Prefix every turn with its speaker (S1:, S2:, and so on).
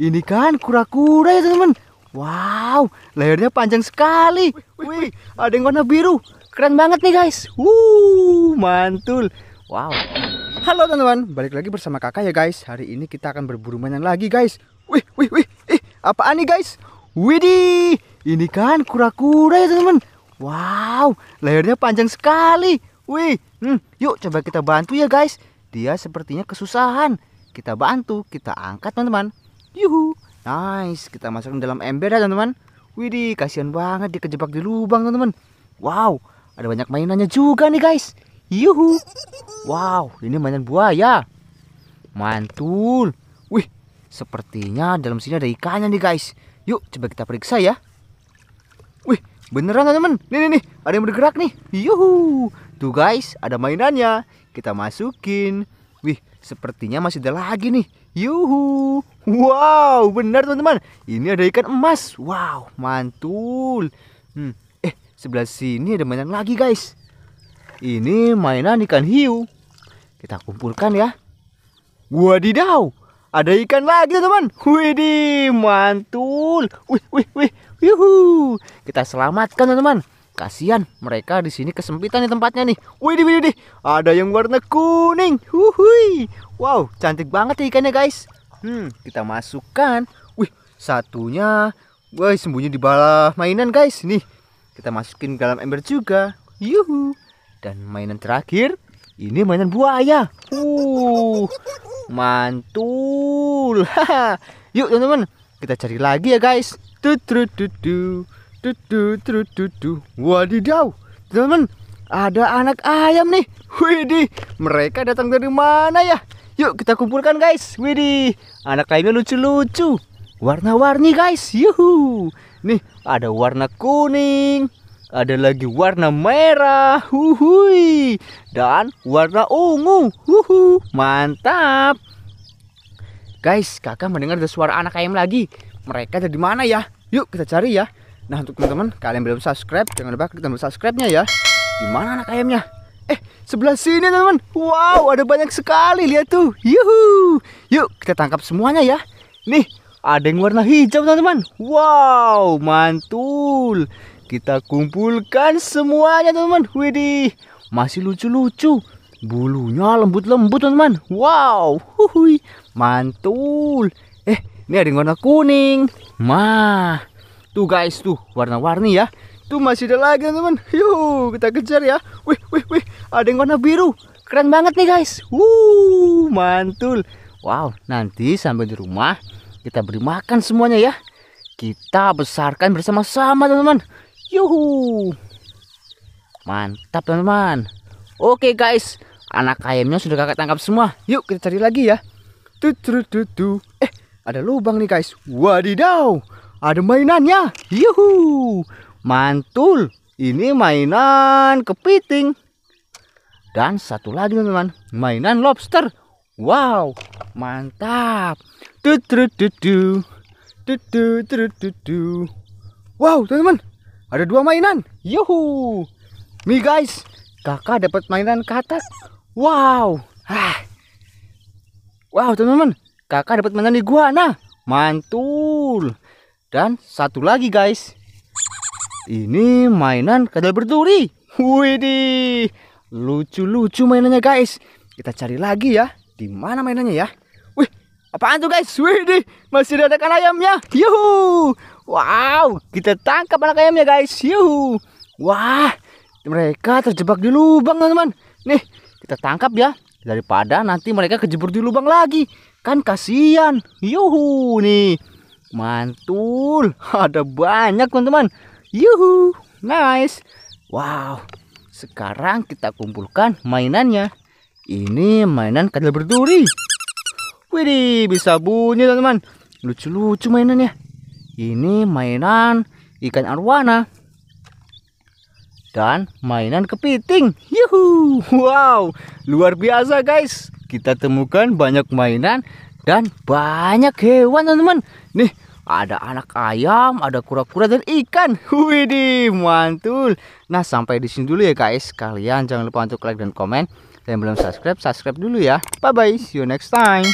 S1: Ini kan kura-kura ya teman-teman. Wow, lehernya panjang sekali. Wih, ada yang warna biru. Keren banget nih guys. Wuh, mantul. Wow. Halo teman-teman, balik lagi bersama kakak ya guys. Hari ini kita akan berburu mainan lagi guys. Wih, wih, wih. Eh, apaan nih guys? Widih, ini kan kura-kura ya teman-teman. Wow, lehernya panjang sekali. Wih, hmm, yuk coba kita bantu ya guys. Dia sepertinya kesusahan. Kita bantu, kita angkat teman-teman. Yuhu. Nice. Kita masukkan dalam ember ya teman-teman. Widih, kasihan banget dia kejebak di lubang teman-teman. Wow, ada banyak mainannya juga nih guys. Yuhu. Wow, ini mainan buaya. Mantul. Wih, sepertinya dalam sini ada ikannya nih guys. Yuk, coba kita periksa ya. Wih, beneran teman-teman. Nih, nih, nih, ada yang bergerak nih. Yuhu. Tuh guys, ada mainannya. Kita masukin. Wih, sepertinya masih ada lagi nih. Yuhu. Wow, benar teman-teman. Ini ada ikan emas. Wow, mantul. Hmm. Eh, sebelah sini ada mainan lagi, guys. Ini mainan ikan hiu. Kita kumpulkan ya. Wadidaw, ada ikan lagi teman-teman. Wih, mantul. Wih, wih, wih. Yuhu. Kita selamatkan teman-teman. Kasihan mereka di sini kesempitan di tempatnya nih. wih di di ada yang warna kuning. wuhui Wow, cantik banget ya ikannya guys. Hmm, kita masukkan. Wih, satunya Wih, sembunyi di bawah mainan guys nih. Kita masukin ke dalam ember juga. Yuhu. Dan mainan terakhir ini mainan buaya. Uh, mantul. Yuk teman-teman, kita cari lagi ya guys. Tuh, tuh, tuh, tuh. Wadidaw, teman-teman, ada anak ayam nih. Widih, mereka datang dari mana ya? Yuk kita kumpulkan guys. Widih, anak ayamnya lucu-lucu. Warna-warni guys, yuhu. Nih, ada warna kuning, ada lagi warna merah, huhui, dan warna ungu, huhu. Mantap. Guys, kakak mendengar ada suara anak ayam lagi. Mereka ada di mana ya? Yuk kita cari ya. Nah untuk teman-teman kalian belum subscribe jangan lupa klik tombol subscribe-nya ya. Gimana anak ayamnya? Eh sebelah sini teman-teman. Wow ada banyak sekali lihat tuh. Yuhu. Yuk kita tangkap semuanya ya. Nih ada yang warna hijau teman-teman. Wow mantul. Kita kumpulkan semuanya teman-teman. Widih masih lucu-lucu. Bulunya lembut-lembut teman-teman. Wow, hui, mantul. Eh, ini ada yang warna kuning. Mah, Tuh guys, tuh warna-warni ya. Tuh masih ada lagi teman. Yuk kita kejar ya. Wih, wih, wih. Ada yang warna biru. Keren banget nih guys. Wuh, mantul. Wow, nanti sampai di rumah kita beri makan semuanya ya. Kita besarkan bersama-sama teman-teman. Yuhu. Mantap teman-teman. Oke guys, anak ayamnya sudah kakak tangkap semua. Yuk kita cari lagi ya. Tuh, Eh, ada lubang nih guys. Wadidaw ada mainannya. Yuhu, mantul. Ini mainan kepiting. Dan satu lagi teman-teman, mainan lobster. Wow, mantap. Du du du du. Du Wow, teman-teman, ada dua mainan. Yuhu. Mi guys, kakak dapat mainan katak. Wow. Ah. Wow, teman-teman, kakak dapat mainan iguana. Mantul. Dan satu lagi guys. Ini mainan kadal berduri. Widih. Lucu-lucu mainannya guys. Kita cari lagi ya. Di mana mainannya ya? Wih, apaan tuh guys? Widih, masih ada kan ayamnya. Yuhu. Wow, kita tangkap anak ayamnya guys. Yuhu. Wah, mereka terjebak di lubang teman-teman. Nih, kita tangkap ya daripada nanti mereka kejebur di lubang lagi kan kasihan yuhu nih Mantul, ada banyak teman-teman. Yuhu, nice. Wow, sekarang kita kumpulkan mainannya. Ini mainan kadal berduri. Widih, bisa bunyi teman-teman. Lucu-lucu mainannya. Ini mainan ikan arwana. Dan mainan kepiting. Yuhu, wow, luar biasa guys. Kita temukan banyak mainan dan banyak hewan teman-teman. Nih, ada anak ayam, ada kura-kura dan ikan. Widih, mantul. Nah, sampai di sini dulu ya guys. Kalian jangan lupa untuk like dan komen. Dan belum subscribe, subscribe dulu ya. Bye-bye, see you next time.